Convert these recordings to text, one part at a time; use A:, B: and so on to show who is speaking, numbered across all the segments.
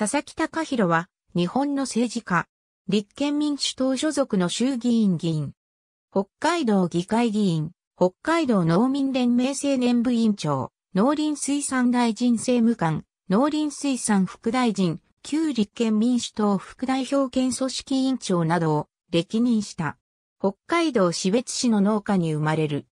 A: 佐々木隆弘は、日本の政治家、立憲民主党所属の衆議院議員、北海道議会議員、北海道農民連盟青年部委員長、農林水産大臣政務官、農林水産副大臣、旧立憲民主党副代表兼組織委員長などを歴任した。北海道士別市の農家に生まれる。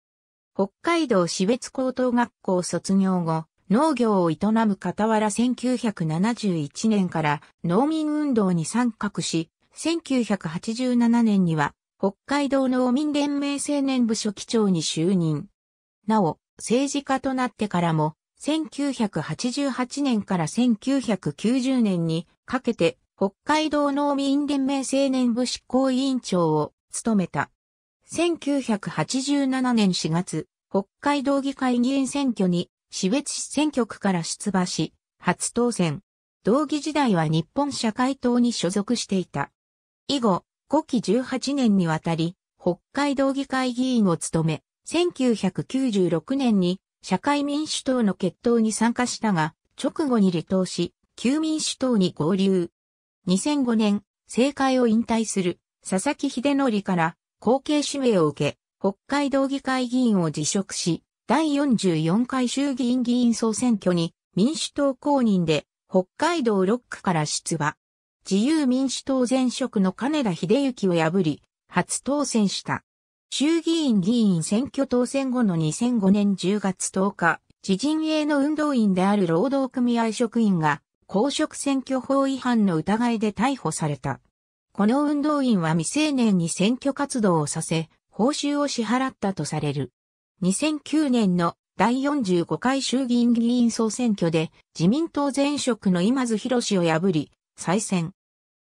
A: 北海道士別高等学校卒業後、農業を営む傍ら1971年から農民運動に参画し、1987年には北海道農民連盟青年部書記長に就任。なお、政治家となってからも、1988年から1990年にかけて北海道農民連盟青年部執行委員長を務めた。1987年4月、北海道議会議員選挙に市別市選挙区から出馬し、初当選。同義時代は日本社会党に所属していた。以後、5期18年にわたり、北海道議会議員を務め、1996年に社会民主党の決闘に参加したが、直後に離党し、旧民主党に合流。2005年、政界を引退する佐々木秀則から後継指名を受け、北海道議会議員を辞職し、第44回衆議院議員総選挙に民主党公認で北海道6区から出馬。自由民主党前職の金田秀幸を破り、初当選した。衆議院議員選挙当選後の2005年10月10日、自陣営の運動員である労働組合職員が公職選挙法違反の疑いで逮捕された。この運動員は未成年に選挙活動をさせ、報酬を支払ったとされる。2009年の第45回衆議院議員総選挙で自民党前職の今津博士を破り、再選。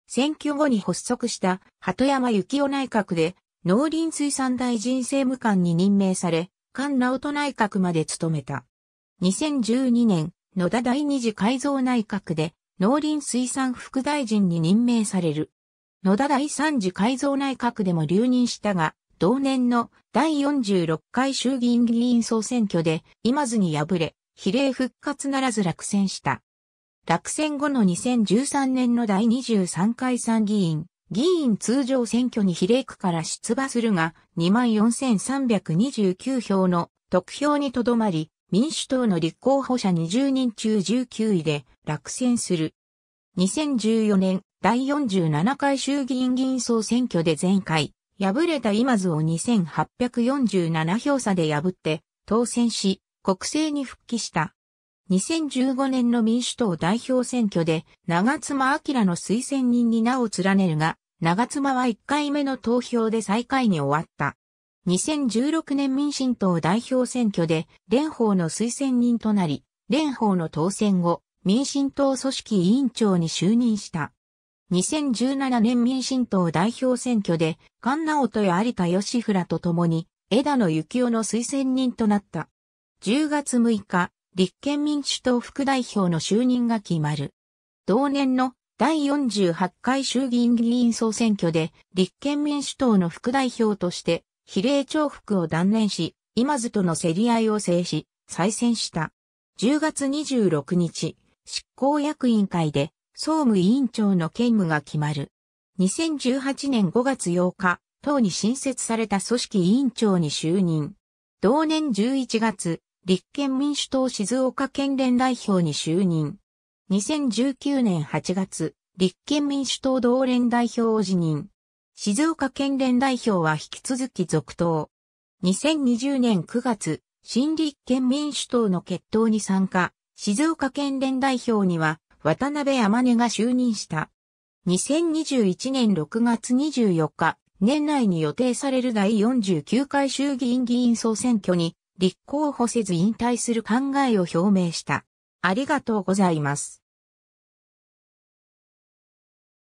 A: 選挙後に発足した鳩山幸夫内閣で農林水産大臣政務官に任命され、菅直人内閣まで務めた。2012年、野田第二次改造内閣で農林水産副大臣に任命される。野田第三次改造内閣でも留任したが、同年の第46回衆議院議員総選挙で今津に敗れ、比例復活ならず落選した。落選後の2013年の第23回参議院、議員通常選挙に比例区から出馬するが、24,329票の得票にとどまり、民主党の立候補者20人中19位で落選する。2014年第47回衆議院議員総選挙で前回、敗れた今津を2847票差で破って当選し、国政に復帰した。2015年の民主党代表選挙で長妻明の推薦人に名を連ねるが、長妻は1回目の投票で最下位に終わった。2016年民進党代表選挙で蓮舫の推薦人となり、蓮舫の当選後、民進党組織委員長に就任した。2017年民進党代表選挙で、菅直人や有田義弘と共に、枝野幸男の推薦人となった。10月6日、立憲民主党副代表の就任が決まる。同年の第48回衆議院議員総選挙で、立憲民主党の副代表として、比例重複を断念し、今津との競り合いを制し、再選した。10月26日、執行役員会で、総務委員長の兼務が決まる。2018年5月8日、党に新設された組織委員長に就任。同年11月、立憲民主党静岡県連代表に就任。2019年8月、立憲民主党同連代表を辞任。静岡県連代表は引き続き続投。2020年9月、新立憲民主党の決闘に参加、静岡県連代表には渡辺天音が就任した。2021年6月24日、年内に予定される第49回衆議院議員総選挙に立候補せず引退する考えを表明した。ありがとうございます。